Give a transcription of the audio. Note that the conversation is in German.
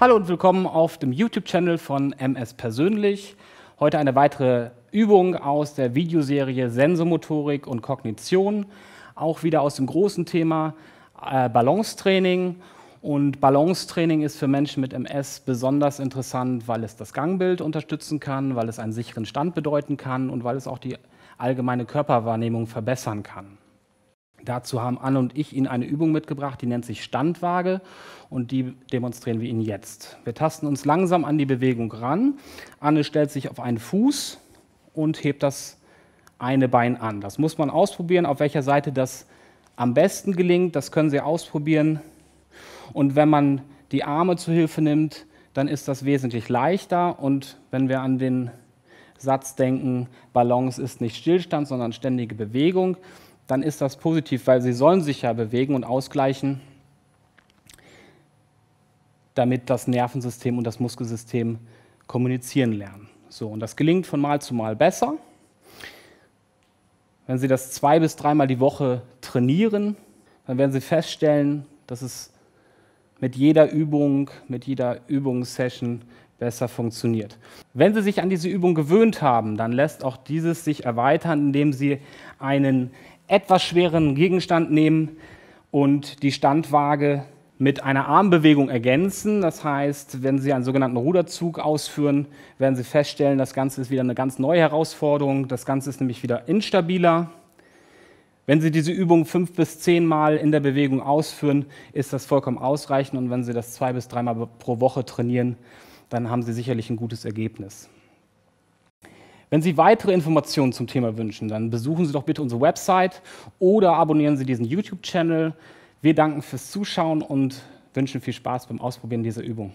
Hallo und willkommen auf dem YouTube-Channel von MS Persönlich. Heute eine weitere Übung aus der Videoserie Sensomotorik und Kognition. Auch wieder aus dem großen Thema äh, Balancetraining. Und Balancetraining ist für Menschen mit MS besonders interessant, weil es das Gangbild unterstützen kann, weil es einen sicheren Stand bedeuten kann und weil es auch die allgemeine Körperwahrnehmung verbessern kann. Dazu haben Anne und ich Ihnen eine Übung mitgebracht, die nennt sich Standwaage und die demonstrieren wir Ihnen jetzt. Wir tasten uns langsam an die Bewegung ran. Anne stellt sich auf einen Fuß und hebt das eine Bein an. Das muss man ausprobieren, auf welcher Seite das am besten gelingt. Das können Sie ausprobieren. Und wenn man die Arme zu Hilfe nimmt, dann ist das wesentlich leichter. Und wenn wir an den Satz denken, Balance ist nicht Stillstand, sondern ständige Bewegung, dann ist das positiv, weil sie sollen sich ja bewegen und ausgleichen, damit das Nervensystem und das Muskelsystem kommunizieren lernen. So, und das gelingt von Mal zu Mal besser. Wenn Sie das zwei bis dreimal die Woche trainieren, dann werden Sie feststellen, dass es mit jeder Übung, mit jeder Übungssession besser funktioniert. Wenn Sie sich an diese Übung gewöhnt haben, dann lässt auch dieses sich erweitern, indem Sie einen etwas schweren Gegenstand nehmen und die Standwaage mit einer Armbewegung ergänzen. Das heißt, wenn Sie einen sogenannten Ruderzug ausführen, werden Sie feststellen, das Ganze ist wieder eine ganz neue Herausforderung. Das Ganze ist nämlich wieder instabiler. Wenn Sie diese Übung fünf bis zehnmal in der Bewegung ausführen, ist das vollkommen ausreichend. Und wenn Sie das zwei bis dreimal pro Woche trainieren, dann haben Sie sicherlich ein gutes Ergebnis. Wenn Sie weitere Informationen zum Thema wünschen, dann besuchen Sie doch bitte unsere Website oder abonnieren Sie diesen YouTube-Channel. Wir danken fürs Zuschauen und wünschen viel Spaß beim Ausprobieren dieser Übung.